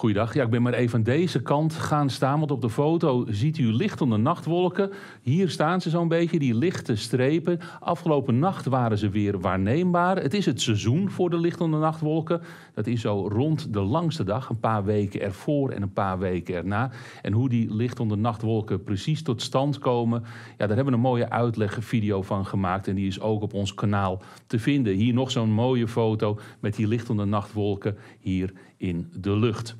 Goeiedag. Ja, ik ben maar even aan deze kant gaan staan. Want op de foto ziet u lichtende nachtwolken. Hier staan ze zo'n beetje, die lichte strepen. Afgelopen nacht waren ze weer waarneembaar. Het is het seizoen voor de lichtende nachtwolken. Dat is zo rond de langste dag. Een paar weken ervoor en een paar weken erna. En hoe die lichtende nachtwolken precies tot stand komen. Ja, daar hebben we een mooie uitlegvideo van gemaakt. En die is ook op ons kanaal te vinden. Hier nog zo'n mooie foto met die lichtende nachtwolken hier in de lucht.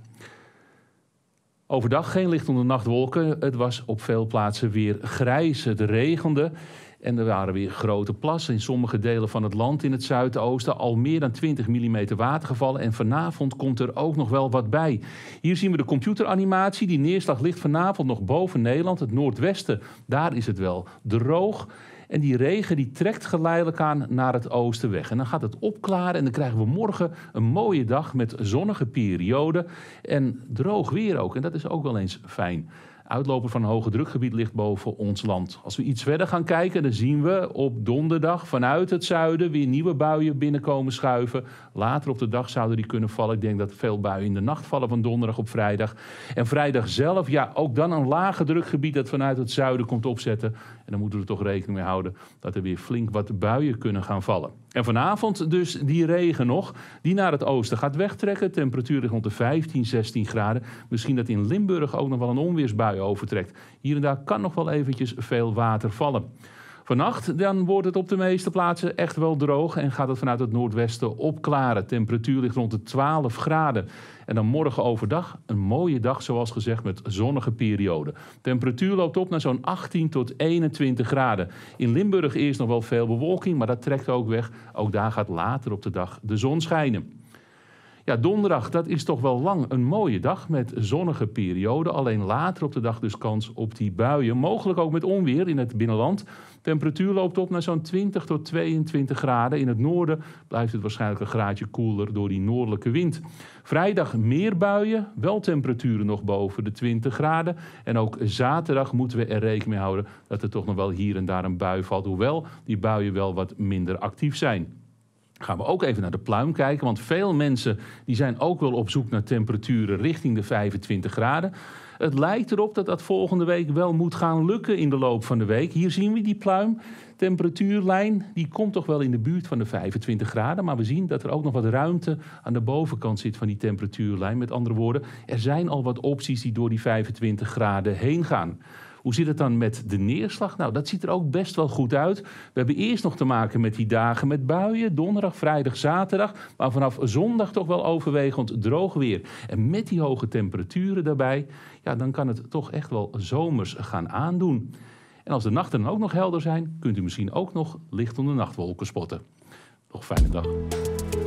Overdag geen licht onder nachtwolken. Het was op veel plaatsen weer grijs. Het regende. En er waren weer grote plassen in sommige delen van het land in het zuidoosten. Al meer dan 20 mm water gevallen. En vanavond komt er ook nog wel wat bij. Hier zien we de computeranimatie. Die neerslag ligt vanavond nog boven Nederland. Het noordwesten, daar is het wel droog. En die regen die trekt geleidelijk aan naar het oosten weg. En dan gaat het opklaren en dan krijgen we morgen een mooie dag met zonnige perioden. En droog weer ook. En dat is ook wel eens fijn uitloper van een hoge drukgebied ligt boven ons land. Als we iets verder gaan kijken, dan zien we op donderdag vanuit het zuiden weer nieuwe buien binnenkomen schuiven. Later op de dag zouden die kunnen vallen. Ik denk dat veel buien in de nacht vallen van donderdag op vrijdag. En vrijdag zelf, ja, ook dan een lage drukgebied dat vanuit het zuiden komt opzetten. En dan moeten we er toch rekening mee houden dat er weer flink wat buien kunnen gaan vallen. En vanavond dus die regen nog, die naar het oosten gaat wegtrekken. Temperatuur rond de 15, 16 graden. Misschien dat in Limburg ook nog wel een onweersbui hier en daar kan nog wel eventjes veel water vallen. Vannacht dan wordt het op de meeste plaatsen echt wel droog en gaat het vanuit het noordwesten opklaren. Temperatuur ligt rond de 12 graden. En dan morgen overdag een mooie dag, zoals gezegd, met zonnige periode. Temperatuur loopt op naar zo'n 18 tot 21 graden. In Limburg eerst nog wel veel bewolking, maar dat trekt ook weg. Ook daar gaat later op de dag de zon schijnen. Ja, donderdag, dat is toch wel lang een mooie dag met zonnige periode. Alleen later op de dag dus kans op die buien. Mogelijk ook met onweer in het binnenland. Temperatuur loopt op naar zo'n 20 tot 22 graden. In het noorden blijft het waarschijnlijk een graadje koeler door die noordelijke wind. Vrijdag meer buien, wel temperaturen nog boven de 20 graden. En ook zaterdag moeten we er rekening mee houden dat er toch nog wel hier en daar een bui valt. Hoewel die buien wel wat minder actief zijn gaan we ook even naar de pluim kijken. Want veel mensen die zijn ook wel op zoek naar temperaturen richting de 25 graden. Het lijkt erop dat dat volgende week wel moet gaan lukken in de loop van de week. Hier zien we die pluim. Temperatuurlijn die komt toch wel in de buurt van de 25 graden. Maar we zien dat er ook nog wat ruimte aan de bovenkant zit van die temperatuurlijn. Met andere woorden, er zijn al wat opties die door die 25 graden heen gaan. Hoe zit het dan met de neerslag? Nou, dat ziet er ook best wel goed uit. We hebben eerst nog te maken met die dagen met buien. Donderdag, vrijdag, zaterdag. Maar vanaf zondag toch wel overwegend droog weer. En met die hoge temperaturen daarbij, ja, dan kan het toch echt wel zomers gaan aandoen. En als de nachten dan ook nog helder zijn, kunt u misschien ook nog licht onder nachtwolken spotten. Nog fijne dag.